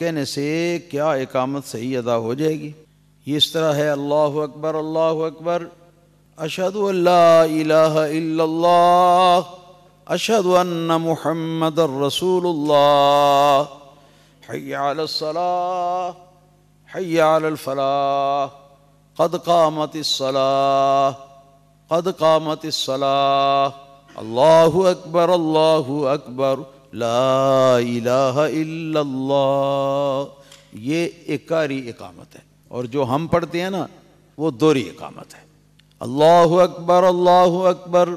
कहने से क्या एकामत सही अदा हो जाएगी ये इस तरह है अल्लाह अकबर अल्लाह अकबर अशद अशद महमद रसूल हयालफलाह कद कामत कद अल्लाह अकबर अल्लाह अकबर ला ये एकारी इकामत है और जो हम पढ़ते हैं ना वो दोरी इकामत है अल्लाह अकबर अल्लाह अकबर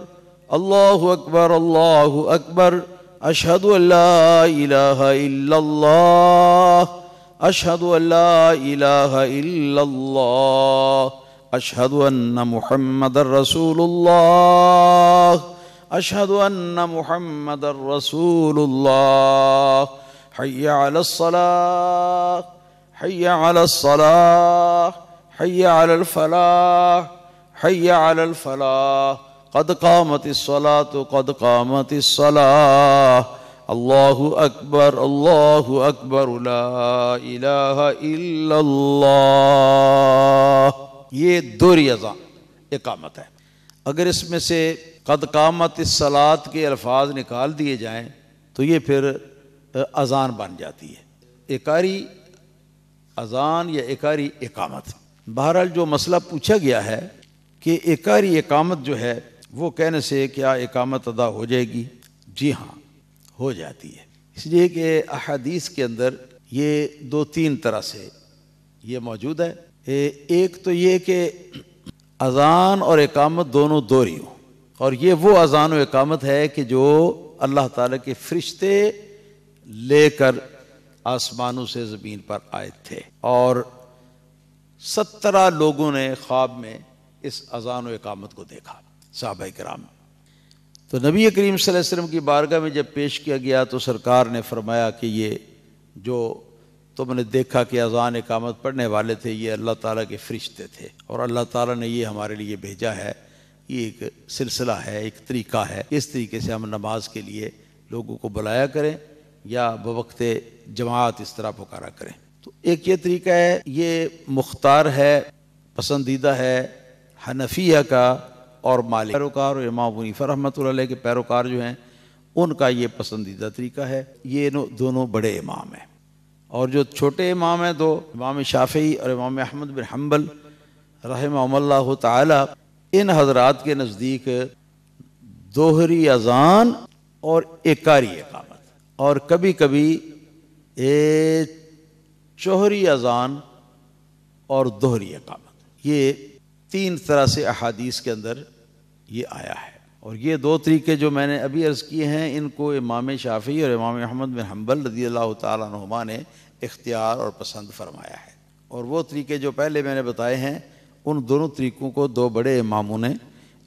अल्लाह अकबर अल्लाह अकबर अशहद अशहद अशहद मुहम्मद रसूलुल्लाह अशहद मोहम्मद रसूलुल्लाह हया अलसलाह हया अलसलाह हया अलफलाह हया अलफलाह कद कामत सला तो कद कामत सलाह अल्लाह अकबर अल्लाह अकबर ये दो रियाजा इकामत है अगर इसमें से कद कामत इस सलात के अल्फाज निकाल दिए जाएं तो ये फिर अजान बन जाती है एकारी अजान या एकारी एकामत बहरहाल जो मसला पूछा गया है कि एकारी एकामत जो है वो कहने से क्या एकामत अदा हो जाएगी जी हाँ हो जाती है इसलिए कि अहदीस के अंदर ये दो तीन तरह से ये मौजूद है ए, एक तो ये कि अजान और एकामत दोनों दोहरी हों और ये वो अजान इकामत है कि जो अल्लाह ताला के फरिश्ते लेकर आसमानों से ज़मीन पर आए थे और सत्रह लोगों ने ख्वाब में इस अजान इकामत को देखा साहब कराम तो नबी करीम वसल्लम की बारगाह में जब पेश किया गया तो सरकार ने फरमाया कि ये जो तुमने देखा कि अजान इकामत पढ़ने वाले थे ये अल्लाह ताला के फरिश्ते थे और अल्लाह ताला ने ये हमारे लिए भेजा है ये एक सिलसिला है एक तरीका है इस तरीके से हम नमाज के लिए लोगों को बुलाया करें या बवक्त जमात इस तरह पुकारा करें तो एक ये तरीका है ये मुख्तार है पसंदीदा है हनफिया का और मालिक पैरोकार और इमाम मुनीफ़र रहमत के पैरोकार जो हैं उनका ये पसंदीदा तरीका है ये दोनों बड़े इमाम हैं और जो छोटे इमाम हैं तो इमाम शाफी और इमाम अहमद बिन हम्बल रहमल्ला इन हजरात के नज़दीक दोहरी अजान और एकारी एकामत और कभी कभी ए चोहरी अजान और दोहरी एकामत ये तीन तरह से अहादीस के अंदर ये आया है और ये दो तरीके जो मैंने अभी अर्ज़ किए हैं इनको इमाम शाफी और इमाम अहमद बिन हम्बल रजी अल्लाह तुमा ने इख्तियार और पसंद फरमाया है और वो तरीके जो पहले मैंने बताए हैं उन दोनों तरीक़ों को दो बड़े इमामों ने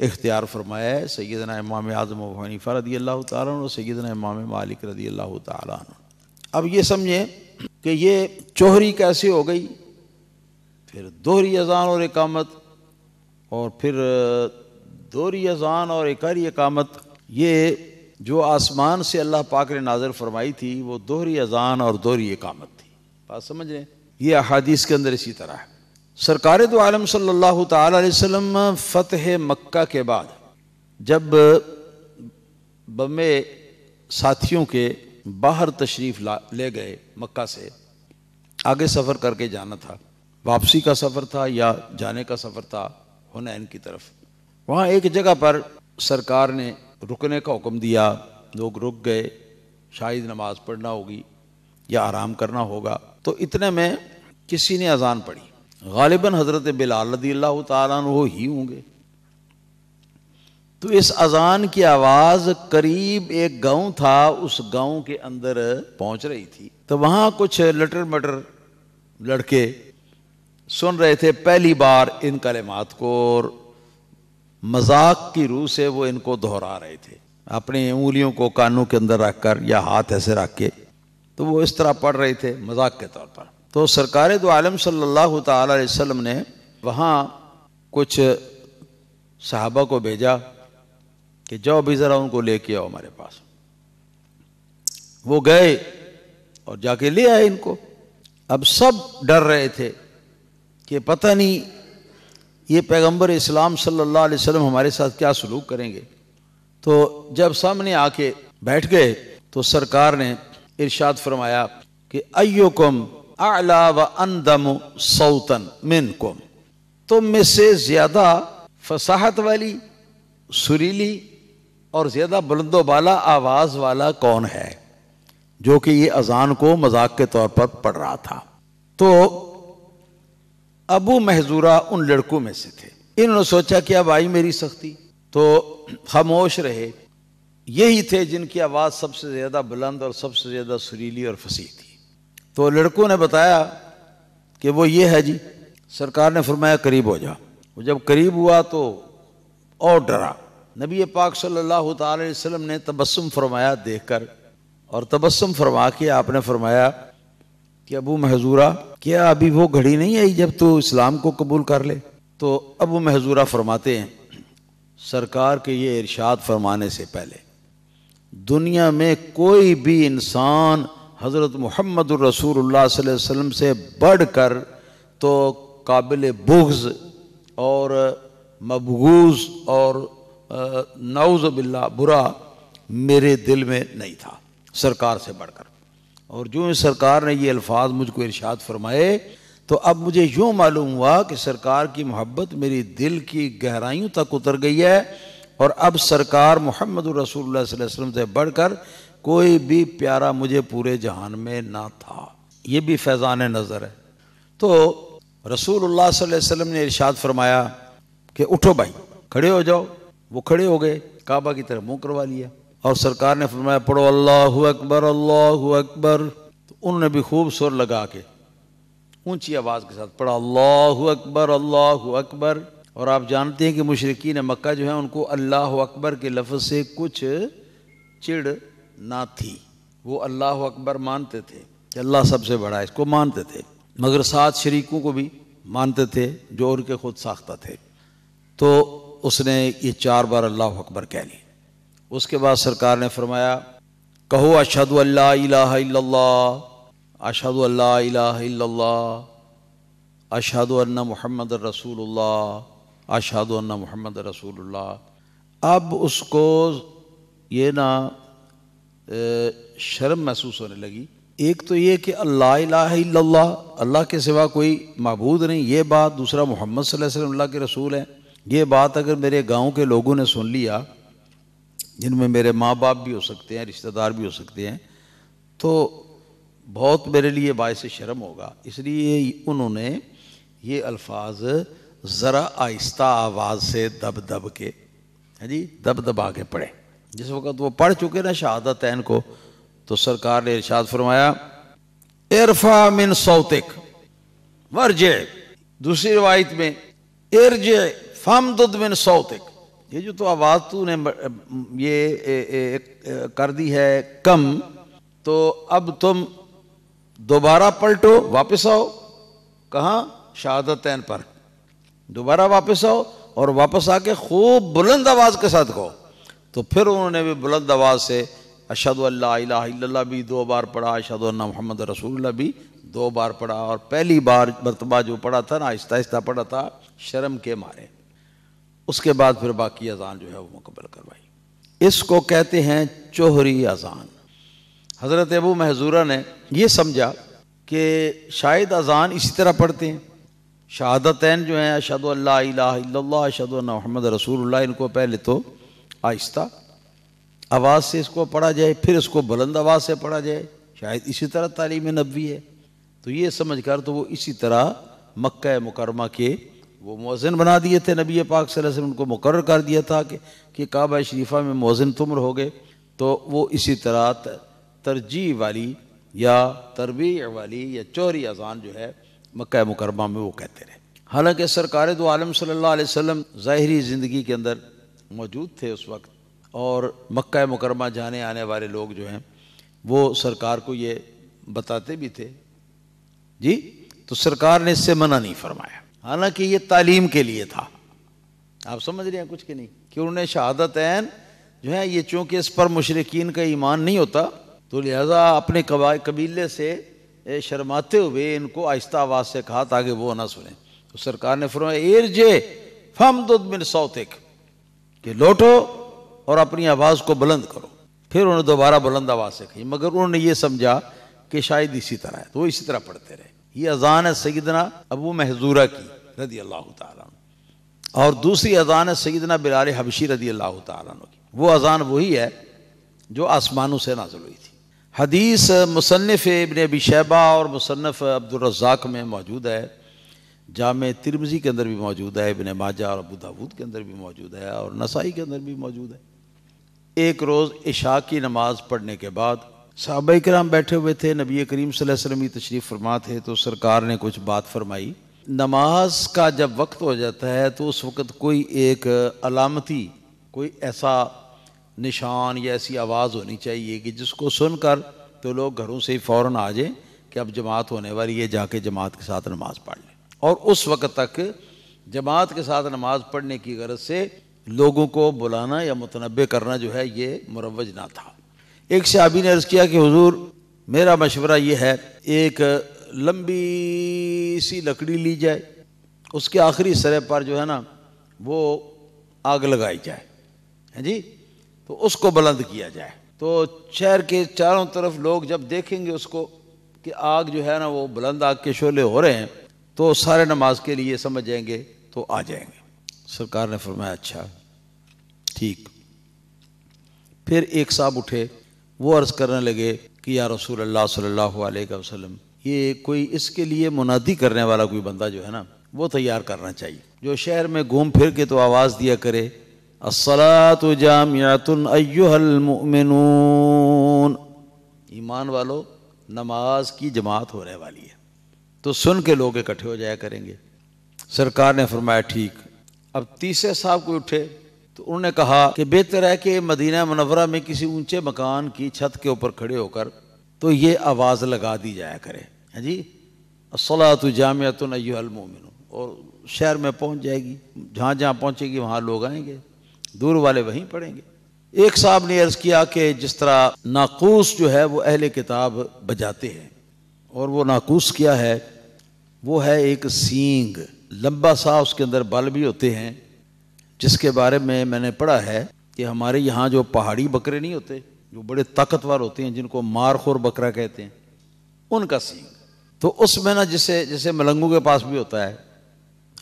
इख्तियार फरमाया है सैदना इमाम आज़म वनीफा रदी अल्लाह तैदना और इमाम मालिक रदी अल्लाह तब अब ये समझें कि ये चोहरी कैसे हो गई फिर दोहरी अजान और इकामत और फिर दोहरी अजान और इकारी इकामत ये जो आसमान से अल्लाह पाक ने नाजर फरमाई थी वो दोहरी अजान और दोहरी इकामत थी बात समझ रहे ये अहादीस के अंदर इसी तरह है सरकार तो आलम सल्लल्लाहु अलैहि वसल्लम फतेह मक्का के बाद जब बमे साथियों के बाहर तशरीफ़ ले गए मक्का से आगे सफ़र करके जाना था वापसी का सफ़र था या जाने का सफ़र था हुनैन की तरफ वहाँ एक जगह पर सरकार ने रुकने का हुक्म दिया लोग रुक गए शायद नमाज़ पढ़ना होगी या आराम करना होगा तो इतने में किसी ने अजान पढ़ी गालिबन हज़रत बिलाल रदी अल्लाह तु ही होंगे तो इस अजान की आवाज़ करीब एक गांव था उस गांव के अंदर पहुंच रही थी तो वहां कुछ लटर मटर लड़के सुन रहे थे पहली बार इन कलेमात को और मजाक की रूह से वो इनको दोहरा रहे थे अपनी उंगलियों को कानों के अंदर रख कर या हाथ ऐसे रख के तो वो इस तरह पढ़ रहे थे मजाक के तौर पर तो सरकार दो आलम सल्लल्लाहु अलैहि वसल्लम ने वहाँ कुछ साहबा को भेजा कि जाओ भी ज़रा उनको लेके आओ हमारे पास वो गए और जाके ले आए इनको अब सब डर रहे थे कि पता नहीं ये पैगंबर इस्लाम सल्लल्लाहु अलैहि वसल्लम हमारे साथ क्या सलूक करेंगे तो जब सामने आके बैठ गए तो सरकार ने इरशाद फरमाया कि अयोकम आला व अंदम सौतन मिन कुम तुम में से ज्यादा फसाहत वाली सुरीली और ज्यादा बुलंदोबाला आवाज वाला कौन है जो कि ये अजान को मजाक के तौर पर पढ़ रहा था तो अबू महजूरा उन लड़कों में से थे इन्होंने सोचा कि अब आई मेरी सख्ती तो खामोश रहे यही थे जिनकी आवाज़ सबसे ज़्यादा बुलंद और सबसे ज़्यादा सुरीली और फसी थी तो लड़कों ने बताया कि वो ये है जी सरकार ने फरमाया करीब हो जा जब करीब हुआ तो और डरा नबी पाक सल्लल्लाहु अलैहि वसल्लम ने तबस्सुम फरमाया देखकर और तबस्सुम फरमा के आपने फरमाया कि अबू महजूरा क्या अभी वो घड़ी नहीं आई जब तू इस्लाम को कबूल कर ले तो अबू महजूरा फरमाते हैं सरकार के ये इरशाद फरमाने से पहले दुनिया में कोई भी इंसान हज़रत मोहम्मद वसम से बढ़ कर तो काबिल बुग्ज़ और मबगूज़ और नाउज़बिल्ला बुरा मेरे दिल में नहीं था सरकार से बढ़कर और जो सरकार ने ये अल्फाज मुझको इर्शाद फरमाए तो अब मुझे यूँ मालूम हुआ कि सरकार की मोहब्बत मेरी दिल की गहराइयों तक उतर गई है और अब सरकार मोहम्मद रसूल वसम से बढ़ कर कोई भी प्यारा मुझे पूरे जहान में ना था ये भी फैज़ान नज़र है तो रसूल वसल्लम ने इरशाद फरमाया कि उठो भाई खड़े हो जाओ वो खड़े हो गए काबा की तरफ मुँह करवा लिया और सरकार ने फरमाया पढ़ो अल्लाह अकबर अल्लाह अकबर तो उन्होंने भी खूब सुर लगा के ऊंची आवाज़ के साथ पढ़ा अल्लाह अकबर अल्लाह अकबर और आप जानते हैं कि मशरकिन मक्का जो है उनको अल्लाह अकबर के लफ्ज़ से कुछ चिड़ ना थी वो अल्लाह अकबर मानते थे कि अल्लाह सबसे बड़ा है इसको मानते थे मगर सात शरीकों को भी मानते थे जो उनके खुद साख्ता थे तो उसने ये चार बार अल्लाह अकबर कह ली उसके बाद सरकार ने फरमाया कहो अशद अशद अशद महमद रसूल अशद महमद रसूल अब उसको ये ना शर्म महसूस होने लगी एक तो ये कि अल्लाह अल्लाह अल्लाह के सिवा कोई मबूद नहीं ये बात दूसरा मोहम्मद सल्ला के रसूल हैं ये बात अगर मेरे गांव के लोगों ने सुन लिया जिनमें मेरे माँ बाप भी हो सकते हैं रिश्तेदार भी हो सकते हैं तो बहुत मेरे लिए बायस शर्म होगा इसलिए उन्होंने ये अल्फाज ज़रा आहिस्ता आवाज़ से दब दब के है हाँ जी दब दबा के पढ़े जिस वक्त वो पढ़ चुके ना तैन को तो सरकार ने इर्शाद फरमाया इरफा मिन सौतिक वर्जे दूसरी रिवायत में इर्जे फमदुद मिन सौतिक ये जो तो आवाज़ तू ने ये ए, ए, ए, कर दी है कम तो अब तुम दोबारा पलटो वापस आओ कहाँ तैन पर दोबारा वापस आओ और वापस आके खूब बुलंद आवाज़ के साथ कहो तो फिर उन्होंने भी बुलंद आवाज़ से अशद अल्लाह भी दो बार पढ़ा अशद मोहम्मद रसूल भी दो बार पढ़ा और पहली बार मरतबा जो पढ़ा था ना आहिस्ता आहिस्ता पढ़ा था शर्म के मारे उसके बाद फिर बाकी अजान जो है वो मुकम्मल करवाई इसको कहते हैं चोहरी अजान हज़रत अबू महजूरा ने यह समझा कि शायद अजान इसी तरह पढ़ते हैं शहादतैन जो हैं अशद अल्लाह अशद मोहम्मद रसूल इनको पहले तो आहिस्ता आवाज़ से इसको पढ़ा जाए फिर इसको बुलंद आवाज़ से पढ़ा जाए शायद इसी तरह तालीम नबी है तो ये समझ कर तो वो इसी तरह मक् मुकरमा के वो मौजन बना दिए थे नबी पाक से उनको मुकर कर दिया था कि, कि काबा शरीफा में मौजन तुम रहोगे तो वो इसी तरह तरजीह वाली या तरबी वाली या चोरी अजान जो है मक् मुकरमा में वो कहते रहे हालांकि सरकार दो आलम सल्ला वसम ज़ाहरी ज़िंदगी के अंदर मौजूद थे उस वक्त और मक्का मुकरमा जाने आने वाले लोग जो हैं वो सरकार को ये बताते भी थे जी तो सरकार ने इससे मना नहीं फरमाया हालांकि ये तालीम के लिए था आप समझ रहे हैं कुछ के नहीं कि उन्होंने शहादत एन जो है ये चूंकि इस पर मशरकिन का ईमान नहीं होता तो लिहाजा अपने कबीले से शर्माते हुए इनको आहिस्ता आवाज़ से कहा ताकि वो ना सुने तो सरकार ने फरमाया एरजे फम दुद मिन सौतिक कि लौटो और अपनी आवाज़ को बुलंद करो फिर उन्होंने दोबारा बुलंद आवाज़ से कही मगर उन्होंने ये समझा कि शायद इसी तरह है तो वो इसी तरह पढ़ते रहे ये अजान है सईदना अबू महजूरा की रदी अल्लाह तन और दूसरी अजान है सईदना बिलार हबशी रदी अल्लाह की वो अजान वही है जो आसमानों से नाजुल हुई थी हदीस मुसनफ़ इबन अबी शैबा और मुसनफ़ अब्दुलरजाक में मौजूद है जाम तिरमजी के अंदर भी मौजूद है इबन माजा और अबू दाऊद के अंदर भी मौजूद है और नसाई के अंदर भी मौजूद है एक रोज़ इशा की नमाज़ पढ़ने के बाद साहब कराम बैठे हुए थे नबी करीम वसल्लम ही तशरीफ़ फरमा थे तो सरकार ने कुछ बात फरमाई नमाज का जब वक्त हो जाता है तो उस वक़्त कोई एक अलामती कोई ऐसा निशान या ऐसी आवाज़ होनी चाहिए कि जिसको सुनकर तो लोग घरों से ही फ़ौर आ जाएं कि अब जमात होने वाली है जाके जमात के साथ नमाज़ पढ़ लें और उस वक़्त तक जमात के साथ नमाज पढ़ने की गरज से लोगों को बुलाना या मुतनबे करना जो है ये मुरवज ना था एक सहाबी ने अर्ज़ किया कि हुजूर मेरा मशवरा ये है एक लंबी सी लकड़ी ली जाए उसके आखिरी सरे पर जो है ना वो आग लगाई जाए है जी तो उसको बुलंद किया जाए तो शहर के चारों तरफ लोग जब देखेंगे उसको कि आग जो है ना वो बुलंद आग के शोले हो रहे हैं तो सारे नमाज के लिए समझ जाएंगे तो आ जाएंगे सरकार ने फरमाया अच्छा ठीक फिर एक साहब उठे वो अर्ज़ करने लगे कि या रसूल अल्लाह सल्लल्लाहु अलैहि वसल्लम ये कोई इसके लिए मुनादी करने वाला कोई बंदा जो है ना वो तैयार करना चाहिए जो शहर में घूम फिर के तो आवाज़ दिया करे असलातु जामियातुन अयुहलमिन ईमान वालो नमाज की जमात होने वाली है तो सुन के लोग इकट्ठे हो जाया करेंगे सरकार ने फरमाया ठीक अब तीसरे साहब कोई उठे तो उन्होंने कहा कि बेहतर है कि मदीना मनवरा में किसी ऊंचे मकान की छत के ऊपर खड़े होकर तो ये आवाज़ लगा दी जाया करे है हाँ जी असलात जामियात नयमिन और शहर में पहुंच जाएगी जहाँ जहाँ पहुंचेगी वहाँ लोग आएंगे दूर वाले वहीं पढ़ेंगे एक साहब ने अर्ज़ किया कि जिस तरह नाकूस जो है वो अहले किताब बजाते हैं और वो नाकूस किया है वो है एक सींग लंबा सा उसके अंदर बल भी होते हैं जिसके बारे में मैंने पढ़ा है कि हमारे यहाँ जो पहाड़ी बकरे नहीं होते जो बड़े ताकतवर होते हैं जिनको मारखोर बकरा कहते हैं उनका सींग तो उसमें ना जिसे जैसे मलंगों के पास भी होता है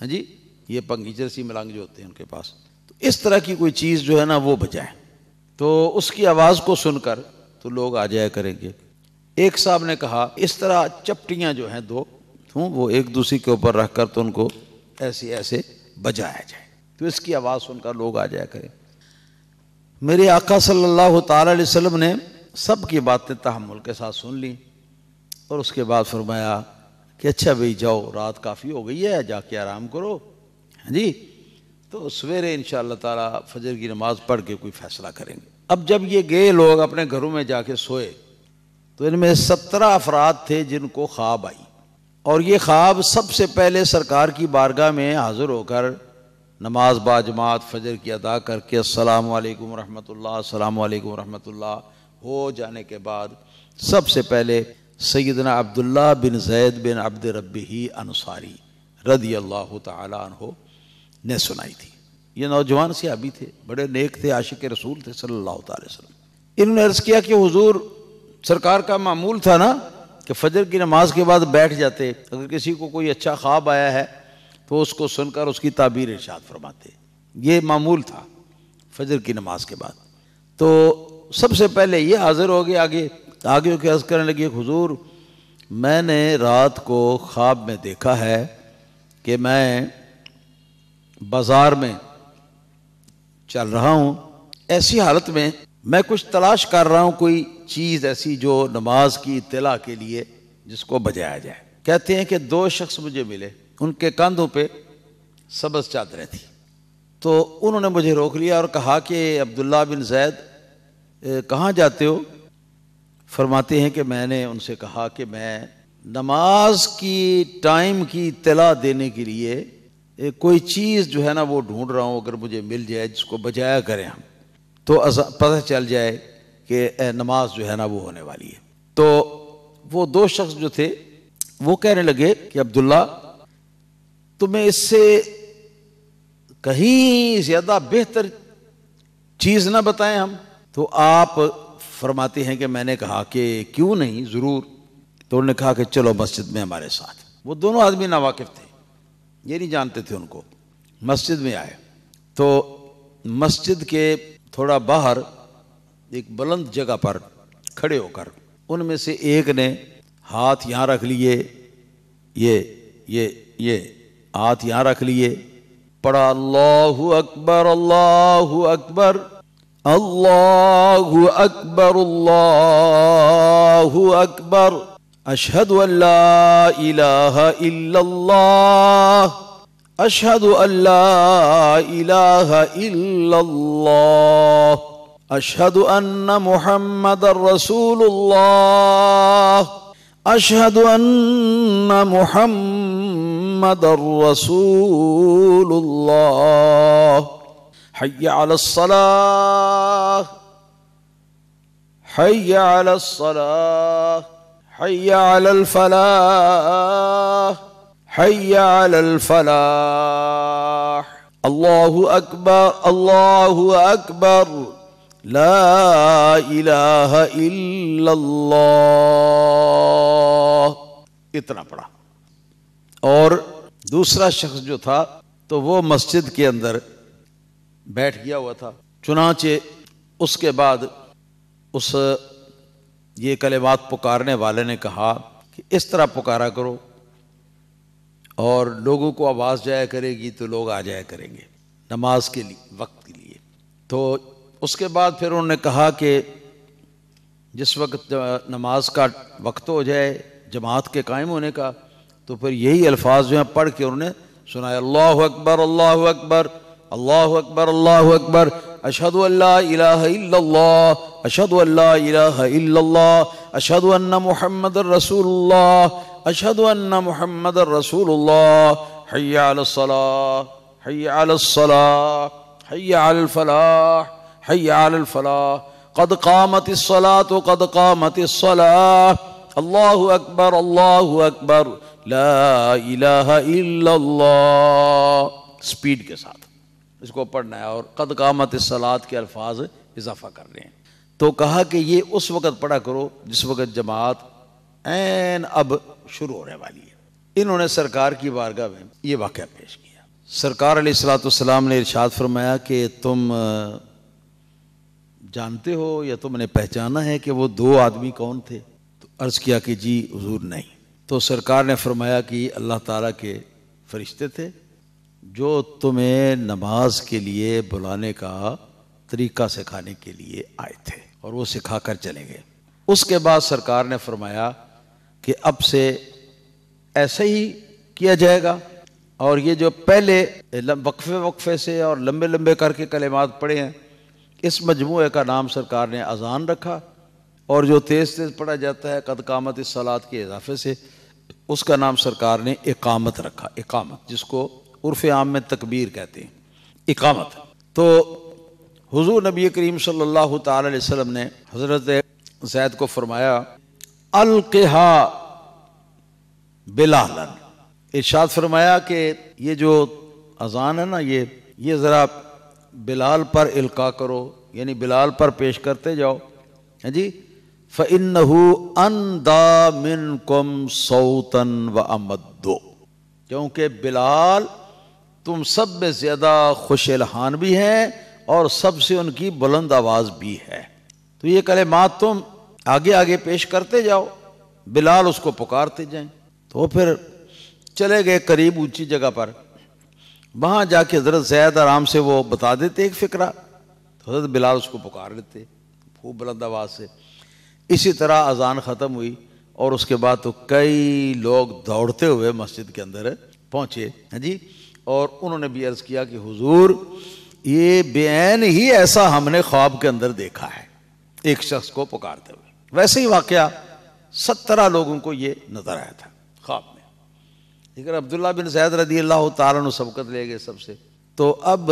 हाँ जी ये पंगीचर सी मलंग जो होते हैं उनके पास तो इस तरह की कोई चीज़ जो है ना वो बजाए तो उसकी आवाज़ को सुनकर तो लोग आ जाया करेंगे एक साहब ने कहा इस तरह चपटियाँ जो हैं दो हूँ वो एक दूसरे के ऊपर रख कर तो उनको ऐसे ऐसे बजाया जाए तो इसकी आवाज़ सुनकर लोग आ जाया करें मेरे आका सल्लल्लाहु अलैहि वसल्लम ने सब की बातें तहमुल के साथ सुन ली और उसके बाद फरमाया कि अच्छा भाई जाओ रात काफ़ी हो गई है जाके आराम करो हाँ जी तो सवेरे इन ताला फजर की नमाज़ पढ़ के कोई फैसला करेंगे अब जब ये गए लोग अपने घरों में जाके सोए तो इनमें सत्रह अफराद थे जिनको ख्वाब आई और ये ख्वाब सबसे पहले सरकार की बारगाह में हाजिर होकर नमाज बाजमात फजर की अदा करके अस्सलाम वालेकुम रहमतुल्लाह अस्सलाम वालेकुम रहमतुल्लाह हो जाने के बाद सबसे पहले सैदना अब्दुल्ला बिन जैद बिन अब्द रबी ही अनुसारी रदी अल्लाह तहो ने सुनाई थी ये नौजवान से अभी थे बड़े नेक थे आशिक रसूल थे सल्लल्लाहु अलैहि वसल्लम इन्होंने अर्ज़ किया कि हुजूर सरकार का मामूल था ना कि फजर की नमाज के बाद बैठ जाते अगर किसी को कोई अच्छा ख्वाब आया है तो उसको सुनकर उसकी ताबीर इर्शाद फरमाते ये मामूल था फजर की नमाज के बाद तो सबसे पहले ये हाजिर हो गए आगे तो आगे के हज करने लगी हुजूर मैंने रात को ख्वाब में देखा है कि मैं बाज़ार में चल रहा हूँ ऐसी हालत में मैं कुछ तलाश कर रहा हूँ कोई चीज़ ऐसी जो नमाज की इतला के लिए जिसको बजाया जाए कहते हैं कि दो शख्स मुझे मिले उनके कंधों पे सबस चादरें थी तो उन्होंने मुझे रोक लिया और कहा कि अब्दुल्ला बिन जैद कहाँ जाते हो फरमाते हैं कि मैंने उनसे कहा कि मैं नमाज की टाइम की इतला देने के लिए कोई चीज़ जो है ना वो ढूंढ रहा हूँ अगर मुझे मिल जाए जिसको बजाया करें हम तो पता चल जाए कि नमाज जो है ना वो होने वाली है तो वो दो शख्स जो थे वो कहने लगे कि अब्दुल्ला तुम्हें इससे कहीं ज़्यादा बेहतर चीज़ ना बताएं हम तो आप फरमाते हैं कि मैंने कहा कि क्यों नहीं ज़रूर तो उन्होंने कहा कि चलो मस्जिद में हमारे साथ वो दोनों आदमी नावाकिफ थे ये नहीं जानते थे उनको मस्जिद में आए तो मस्जिद के थोड़ा बाहर एक बुलंद जगह पर खड़े होकर उनमें से एक ने हाथ यहाँ रख लिए ये ये ये हाथ यहाँ रख लिए पढ़ा अल्लाह अकबर अल्लाह अकबर अल्लाह अकबर अल्लाह अकबर अशहद इल्लल्लाह अशहद अल्लाह इल्लल्लाह أشهد أن محمد رسول الله أشهد أن محمد رسول الله حي على الصلاة حي على الصلاة حي على الفلاح حي على الفلاح الله أكبر الله أكبر ला इलाहा इल्लल्लाह इतना पढ़ा और दूसरा शख्स जो था तो वो मस्जिद के अंदर बैठ गया हुआ था चुनाचे उसके बाद उस ये कलेमात पुकारने वाले ने कहा कि इस तरह पुकारा करो और लोगों को आवाज़ जाया करेगी तो लोग आ जाया करेंगे नमाज के लिए वक्त के लिए तो उसके बाद फिर उन्होंने कहा कि जिस वक्त नमाज का वक्त हो जाए जमात के कायम होने का तो फिर यही अल्फाज जो हैं पढ़ के उन्होंने सुनाया अल्लाह अकबर अल्लाह अकबर अल्लाह अकबर अल्लाह अकबर अशद अशद अशद मोहम्मद रसूल अशद मोहम्मद रसूल हैया हैया हैया हयालफला कद कामत सला तो कद कामत सला अल्लाह अकबर अल्लाह अकबर स्पीड के साथ इसको पढ़ना है और कद कामत सलात के अल्फाज इजाफा कर रहे हैं तो कहा कि ये उस वक़्त पढ़ा करो जिस वक़्त जमात एन अब शुरू होने वाली है इन्होंने सरकार की बारगाह में ये वाक़ पेश किया सरकार सलाम ने इर्शाद फरमाया कि तुम जानते हो या तो मैंने पहचाना है कि वो दो आदमी कौन थे तो अर्ज किया कि जी हजूर नहीं तो सरकार ने फरमाया कि अल्लाह ताला के फरिश्ते थे जो तुम्हें नमाज के लिए बुलाने का तरीका सिखाने के लिए आए थे और वो सिखा कर चले गए उसके बाद सरकार ने फरमाया कि अब से ऐसे ही किया जाएगा और ये जो पहले वक्फे वक्फे से और लंबे लंबे करके कलेमात पड़े हैं इस मजमू का नाम सरकार ने अजान रखा और जो तेज़ तेज़ पढ़ा जाता है कदकामत इस सलाद के इजाफे से उसका नाम सरकार ने इकामत रखा इकामत जिसको उर्फ आम में तकबीर कहते हैं इकामत तो हुजूर नबी करीम सल्लल्लाहु अलैहि वसल्लम ने हज़रत जैद को फरमाया केहा बिलाल इर्शाद फरमाया कि ये जो अजान है ना ये ये ज़रा बिलाल पर इल्का करो यानी बिलाल पर पेश करते जाओ है जी फ़िन अन दिन कुम सौतन व अमदो क्योंकि बिलाल तुम सब में ज़्यादा खुश भी हैं और सबसे उनकी बुलंद आवाज़ भी है तो ये मात तुम आगे आगे पेश करते जाओ बिलाल उसको पुकारते जाए तो फिर चले गए करीब ऊंची जगह पर वहां जाके हजरत जैद आराम से वो बता देते एक फ़िक्रा तो हजरत बिलाल उसको पुकार लेते खूब बुलंद आवाज़ से इसी तरह अजान ख़त्म हुई और उसके बाद तो कई लोग दौड़ते हुए मस्जिद के अंदर पहुंचे हैं हाँ जी और उन्होंने भी अर्ज़ किया कि हुजूर ये बेन ही ऐसा हमने ख्वाब के अंदर देखा है एक शख्स को पुकारते हुए वैसे ही वाकया सत्रह लोगों को ये नज़र आया था लेकिन अब्दुल्ला बिन जैद रदी अल्लाह तारा सबकत ले गए सबसे तो अब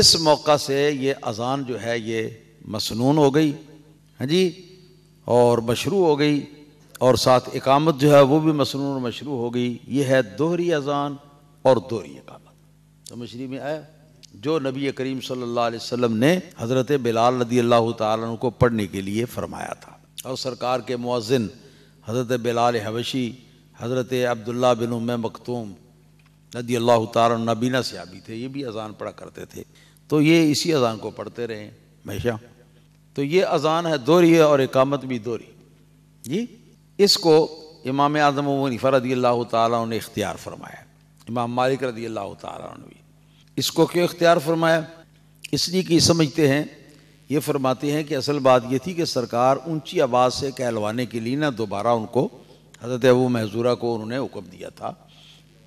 इस मौका से ये अज़ान जो है ये मसनून हो गई हाँ जी और मशरू हो गई और साथ इकामत जो है वो भी मसनू और मशरू हो गई ये है दोहरी अज़ान और दोहरी इकामत तो मशरी में आया जो नबी करीम सल्लल्लाहु अलैहि वसल्लम ने हज़रत बिलाल रदी अल्लाह तु को पढ़ने के लिए फ़रमाया था और सरकार के मुआजिन हज़रत बिलाल हवशी हज़रत अब्दुल्ला बिन उम मखतूम नदी अल्लाह तार नबीना सयाबी थे ये भी अजान पढ़ा करते थे तो ये इसी अजान को पढ़ते रहे हमेशा तो ये अजान है दोहरी है और एकामत भी दोहरी जी इसको इमाम आजम वनीफ़ा रदी अल्लाह तख्तियार फरमाया इमाम मालिक रदी अल्लाह तभी इसको क्यों इख्तियार फरमाया इसलिए कि समझते हैं ये फरमाते हैं कि असल बात ये थी कि सरकार ऊंची आवाज़ से कहलवाने के लिए ना दोबारा उनको हज़रत अबू महजूरा को उन्होंने हुक्म दिया था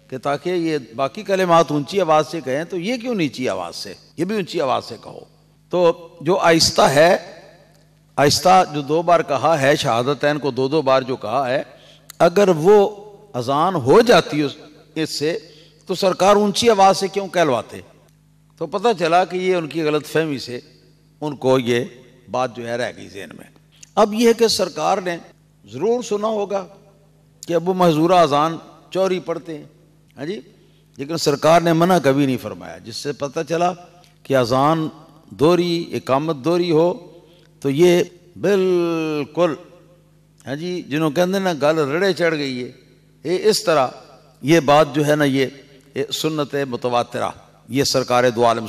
कि ताकि ये बाकी कलेमात ऊंची आवाज़ से कहें तो ये क्यों नीची आवाज़ से ये भी ऊंची आवाज़ से कहो तो जो आहिस्ता है आहिस्ता जो दो बार कहा है शहादत को दो दो बार जो कहा है अगर वो अजान हो जाती इससे तो सरकार ऊंची आवाज़ से क्यों कहलवाते तो पता चला कि ये उनकी गलत फहमी से उनको ये बात जो है रह गई जहन में अब यह है कि सरकार ने ज़रूर सुना होगा कि अब वो अजान चोरी पढ़ते हैं हाँ जी लेकिन सरकार ने मना कभी नहीं फरमाया जिससे पता चला कि अजान दोरी एकामत दोरी हो तो ये बिल्कुल हाँ जी जिन्हों कहते ना गल रड़े चढ़ गई है ये इस तरह ये बात जो है ना ये, ये सुन्नत मुतवा ये सरकार दो आलम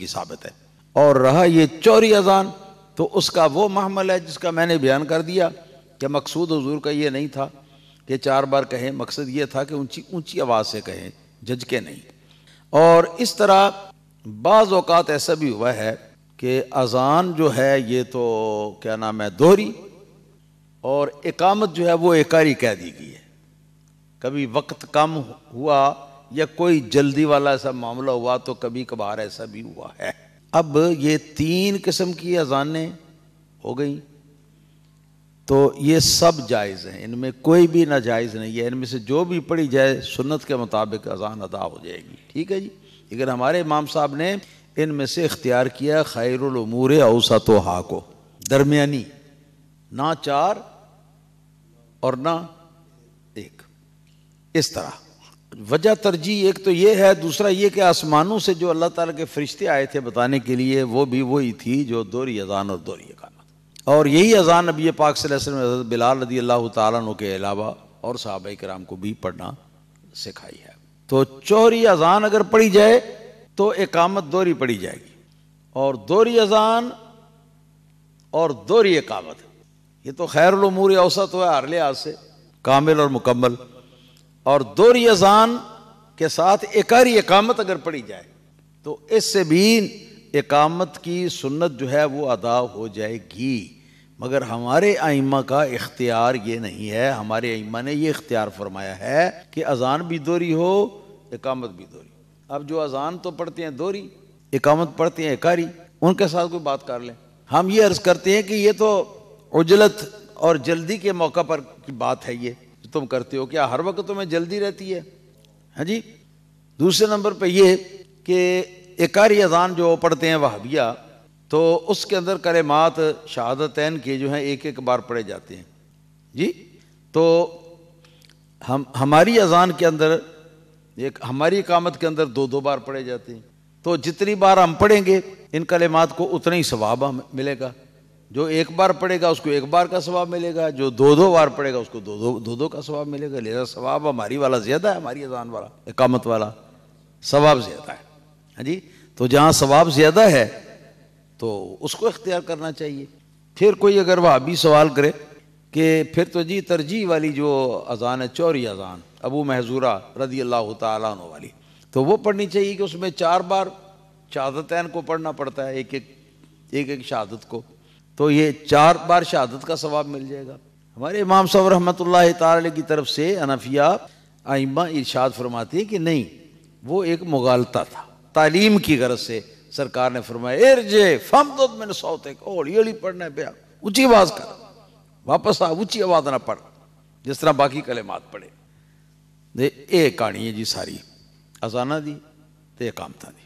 की साबित है और रहा ये चोरी अजान तो उसका वो महमल है जिसका मैंने बयान कर दिया कि मकसूद हजूर का ये नहीं था कि चार बार कहें मकसद ये था कि ऊंची ऊंची आवाज़ से कहें झजके नहीं और इस तरह बाज़ ऐसा भी हुआ है कि अजान जो है ये तो क्या नाम है दोहरी और एकामत जो है वो एकारी कह दी गई है कभी वक्त कम हुआ या कोई जल्दी वाला ऐसा मामला हुआ तो कभी कभार ऐसा भी हुआ है अब ये तीन किस्म की अजानें हो गई तो ये सब जायज़ हैं इनमें कोई भी नाजायज़ नहीं है इनमें से जो भी पढ़ी जाए सुन्नत के मुताबिक अजान अदा हो जाएगी ठीक है जी लेकिन हमारे इमाम साहब ने इनमें से इख्तियार किया खैरमूर हा को दरमियानी ना चार और ना एक इस तरह वजह तरजीह एक तो ये है दूसरा ये कि आसमानों से जो अल्लाह ताला के फरिश्ते आए थे बताने के लिए वो भी वही थी जो दोहरी अजान और दोहरी अकान और यही अजान नबी पाक हज़रत बिलाल रदी अल्लाह तु के अलावा और साहब कराम को भी पढ़ना सिखाई है तो चोरी अजान अगर पढ़ी जाए तो एकामत दोहरी पढ़ी जाएगी और दोहरी अजान और दोहरी एकामत ये तो खैरमूर औसत हुआ हर लिहाज से कामिल और मुकम्मल और दोहरी अजान के साथ एकारी एकामत अगर पढ़ी जाए तो इससे भी इकामत की सुन्नत जो है वो अदा हो जाएगी मगर हमारे आइमा का इख्तियार ये नहीं है हमारे आइमा ने ये इख्तियार फरमाया है कि अजान भी दोरी हो इकामत भी दोरी अब जो अजान तो पढ़ते हैं दोरी इकामत पढ़ते हैं एकारी उनके साथ कोई बात कर लें हम ये अर्ज़ करते हैं कि ये तो उजलत और जल्दी के मौका पर की बात है ये जो तुम करते हो क्या हर वक्त तुम्हें जल्दी रहती है हाँ जी दूसरे नंबर पर यह कि एकारी अजान जो पढ़ते हैं वहाबिया तो उसके अंदर करेमात शहादतैन के जो हैं एक एक बार पढ़े जाते हैं जी तो हम हमारी अजान के अंदर एक हमारी कामत के अंदर दो दो बार पढ़े जाते हैं तो जितनी बार हम पढ़ेंगे इन कलेमात को उतना ही स्वभाव मिलेगा जो एक बार पढ़ेगा उसको एक बार का स्वभाव मिलेगा जो दो दो बार पढ़ेगा उसको दो दो दो दो का स्वभाव मिलेगा लेकिन स्वभाव हमारी वाला ज़्यादा है हमारी अजान वाला एकामत वाला स्वभाव ज़्यादा है हाँ जी तो जहाँ सवाब ज़्यादा है तो उसको इख्तियार करना चाहिए फिर कोई अगर वह अभी सवाल करे कि फिर तो जी तरजीह वाली जो अजान है चौरी अजान अबू महजूरा रदी अल्लाह तु वाली तो वो पढ़नी चाहिए कि उसमें चार बार शहादतैन को पढ़ना पड़ता है एक एक एक एक शहादत को तो ये चार बार शहादत का सवाब मिल जाएगा हमारे इमाम साहब रहमत ताल की तरफ से अनफिया आइमा इर्शाद फरमाती है कि नहीं वो एक मुगालता था तालीम की गरज से सरकार ने फरमाया फम तो मैंने सौते हौली हौली पढ़ना पाया ऊँची आवाज़ कर वापस आ ऊंची आवाज़ ना पढ़ जिस तरह बाकी कले मात पढ़े ये कहानी है जी सारी अजाना दी ते काम था